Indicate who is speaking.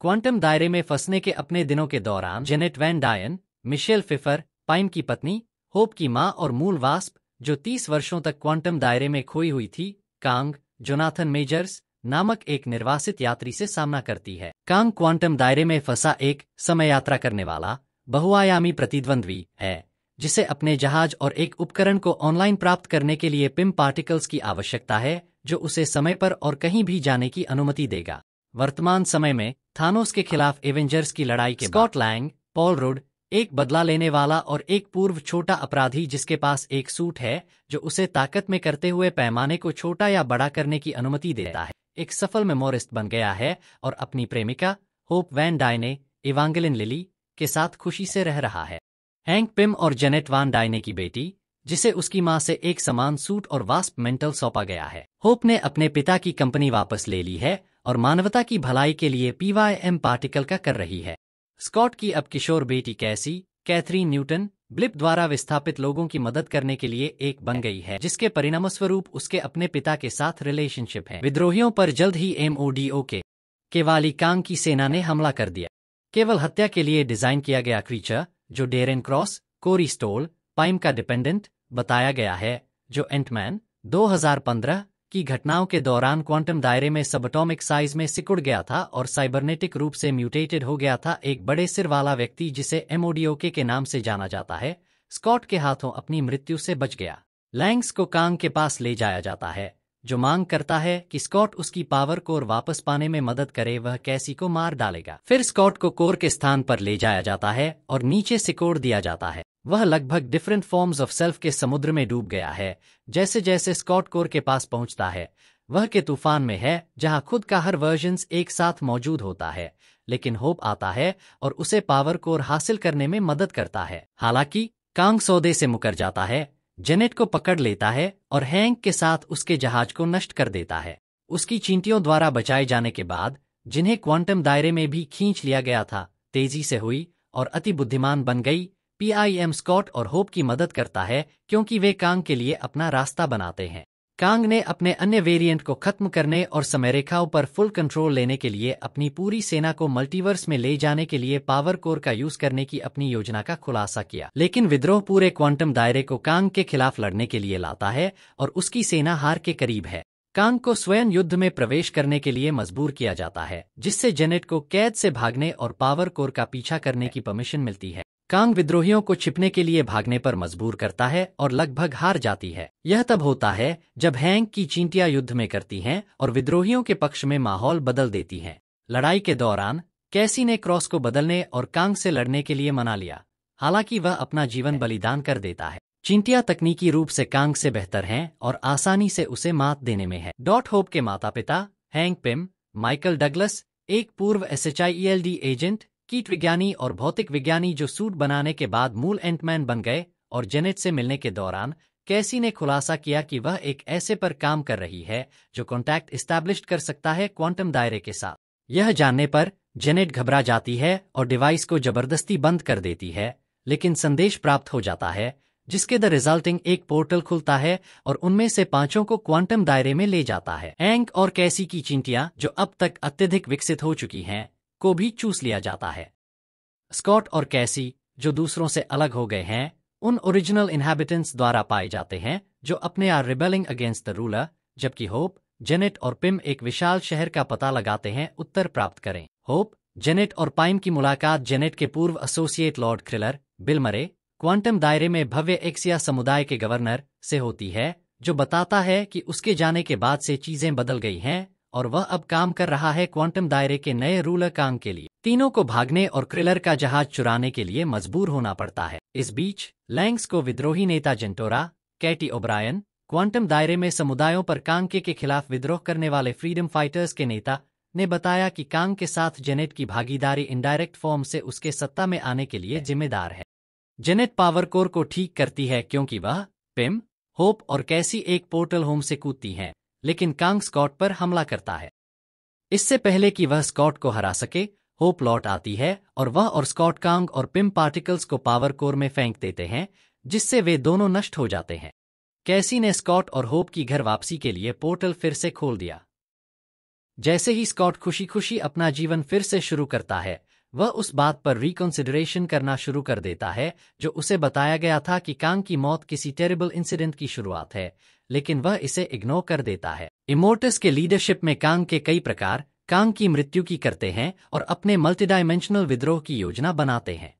Speaker 1: quantum दायरे में फंसने के अपने दिनों के दौरान Janet Van Dyne Michelle Pfeiffer Pym की पत्नी होप की मां और मूल वास्प जो 30 वर्षों तक क्वांटम दायरे में खोई हुई थी कांग जोनाथन मेजर्स नामक एक निर्वासित यात्री से सामना करती है कांग क्वांटम दायरे में फंसा एक समय यात्रा करने वाला बहुआयामी प्रतिद्वंद्वी है जिसे अपने जहाज और एक उपकरण को ऑनलाइन प्राप्त करने के लिए पिम पार्टिकल्स की आवश्यकता है जो उसे समय पर और कहीं भी जाने की अनुमति देगा वर्तमान समय में थानोस के खिलाफ एवेंजर्स की लड़ाई के स्कॉट लैंग पॉल रुड एक बदला लेने वाला और एक पूर्व छोटा अपराधी जिसके पास एक सूट है जो उसे ताकत में करते हुए पैमाने को छोटा या बड़ा करने की अनुमति देता है एक सफल मेमोरिस्ट बन गया है और अपनी प्रेमिका Hope Van Dyne Evangeline Lilly के साथ खुशी से रह रहा है हैंक पिम और जेनेट वान डायने की बेटी जिसे उसकी माँ से एक समान सूट और वास्प मेंटल सौंपा गया है होप ने अपने पिता की कंपनी वापस ले ली है और मानवता की भलाई के लिए पीवाईएम पार्टिकल का कर रही है स्कॉट की अब किशोर बेटी कैसी कैथरीन न्यूटन ब्लिप द्वारा विस्थापित लोगों की मदद करने के लिए एक बन गई है जिसके परिणाम स्वरूप उसके अपने पिता के साथ रिलेशनशिप है विद्रोहियों पर जल्द ही एमओडीओ के केवाली कांग की सेना ने हमला कर दिया केवल हत्या के लिए डिजाइन किया गया क्रीचर जो Darren Cross Corey Stoll Pym का डिपेंडेंट बताया गया है जो एंटमैन 2015 की घटनाओं के दौरान क्वांटम दायरे में सबटॉमिक साइज में सिकुड़ गया था और साइबरनेटिक रूप से म्यूटेटेड हो गया था एक बड़े सिर वाला व्यक्ति जिसे एमओडीओके के नाम से जाना जाता है स्कॉट के हाथों अपनी मृत्यु से बच गया लैंग्स को कांग के पास ले जाया जाता है जो मांग करता है कि स्कॉट उसकी पावर कोर वापस पाने में मदद करे वह कैसी को मार डालेगा फिर स्कॉट को कोर के स्थान पर ले जाया जाता है और नीचे सिकोड़ दिया जाता है वह लगभग डिफरेंट फॉर्म्स ऑफ सेल्फ के समुद्र में डूब गया है जैसे जैसे स्कॉट कोर के पास पहुंचता है वह के तूफान में है जहां खुद का हर वर्जन एक साथ मौजूद होता है लेकिन होप आता है और उसे पावर कोर हासिल करने में मदद करता है हालांकि कांग सौदे से मुकर जाता है जेनेट को पकड़ लेता है और हैंक के साथ उसके जहाज को नष्ट कर देता है उसकी चींटियों द्वारा बचाए जाने के बाद जिन्हें क्वांटम दायरे में भी खींच लिया गया था तेजी से हुई और अति बुद्धिमान बन गई पीआईएम स्कॉट और होप की मदद करता है क्योंकि वे कांग के लिए अपना रास्ता बनाते हैं कांग ने अपने अन्य वेरिएंट को खत्म करने और समयरेखाओं पर फुल कंट्रोल लेने के लिए अपनी पूरी सेना को मल्टीवर्स में ले जाने के लिए पावर कोर का यूज करने की अपनी योजना का खुलासा किया लेकिन विद्रोह पूरे क्वांटम दायरे को कांग के खिलाफ लड़ने के लिए लाता है और उसकी सेना हार के करीब है कांग को स्वयं युद्ध में प्रवेश करने के लिए मजबूर किया जाता है जिससे जेनेट को कैद से भागने और पावर कोर का पीछा करने की परमिशन मिलती है कांग विद्रोहियों को छिपने के लिए भागने पर मजबूर करता है और लगभग हार जाती है यह तब होता है जब हैंग की चींटियां युद्ध में करती हैं और विद्रोहियों के पक्ष में माहौल बदल देती हैं लड़ाई के दौरान कैसी ने क्रॉस को बदलने और कांग से लड़ने के लिए मना लिया हालांकि वह अपना जीवन बलिदान कर देता है चिंटिया तकनीकी रूप से कांग से बेहतर हैं और आसानी से उसे मात देने में है डॉट होप के माता पिता हैंग पिम माइकल डगलस एक पूर्व एस एच e एजेंट कीट विज्ञानी और भौतिक विज्ञानी जो सूट बनाने के बाद मूल एंटमैन बन गए और जेनेट से मिलने के दौरान कैसी ने खुलासा किया कि वह एक ऐसे पर काम कर रही है जो कॉन्टैक्ट इस्टेब्लिश कर सकता है क्वांटम दायरे के साथ यह जानने पर जेनेट घबरा जाती है और डिवाइस को जबरदस्ती बंद कर देती है लेकिन संदेश प्राप्त हो जाता है जिसके द रिजल्टिंग एक पोर्टल खुलता है और उनमें से पांचों को क्वांटम दायरे में ले जाता है एंक और कैसी की चिंटियां जो अब तक अत्यधिक विकसित हो चुकी हैं को भी चूस लिया जाता है स्कॉट और कैसी जो दूसरों से अलग हो गए हैं उन ओरिजिनल इनहेबिटेंट्स द्वारा पाए जाते हैं जो अपने are rebelling against the ruler जबकि होप जेनेट और पिम एक विशाल शहर का पता लगाते हैं उत्तर प्राप्त करें होप जेनेट और पाइम की मुलाकात जेनेट के पूर्व associate Lord Krylar Bill Murray quantum दायरे में भव्य एक्सिया समुदाय के गवर्नर से होती है जो बताता है कि उसके जाने के बाद से चीजें बदल गई हैं और वह अब काम कर रहा है क्वांटम दायरे के नए रूलर काम के लिए तीनों को भागने और क्रिलर का जहाज चुराने के लिए मजबूर होना पड़ता है इस बीच लैंग्स को विद्रोही नेता जेंटोरा कैटी ओब्रायन क्वांटम दायरे में समुदायों पर कांके के खिलाफ विद्रोह करने वाले फ्रीडम फाइटर्स के नेता ने बताया कि कांग के साथ जेनेट की भागीदारी इनडायरेक्ट फॉर्म से उसके सत्ता में आने के लिए जिम्मेदार है जेनेट पावर कोर को ठीक करती है क्योंकि वह पिम होप और कैसी एक पोर्टल होम से कूदती हैं लेकिन कांग स्कॉट पर हमला करता है इससे पहले कि वह स्कॉट को हरा सके होप लौट आती है और वह और स्कॉट कांग और पिम पार्टिकल्स को पावर कोर में फेंक देते हैं जिससे वे दोनों नष्ट हो जाते हैं कैसी ने स्कॉट और होप की घर वापसी के लिए पोर्टल फिर से खोल दिया जैसे ही स्कॉट खुशी खुशी अपना जीवन फिर से शुरू करता है वह उस बात पर रिकॉन्सिडरेशन करना शुरू कर देता है जो उसे बताया गया था कि कांग की मौत किसी टेरिबल इंसिडेंट की शुरुआत है लेकिन वह इसे इग्नोर कर देता है इमोटस के लीडरशिप में कांग के कई प्रकार कांग की मृत्यु की करते हैं और अपने मल्टीडाइमेंशनल विद्रोह की योजना बनाते हैं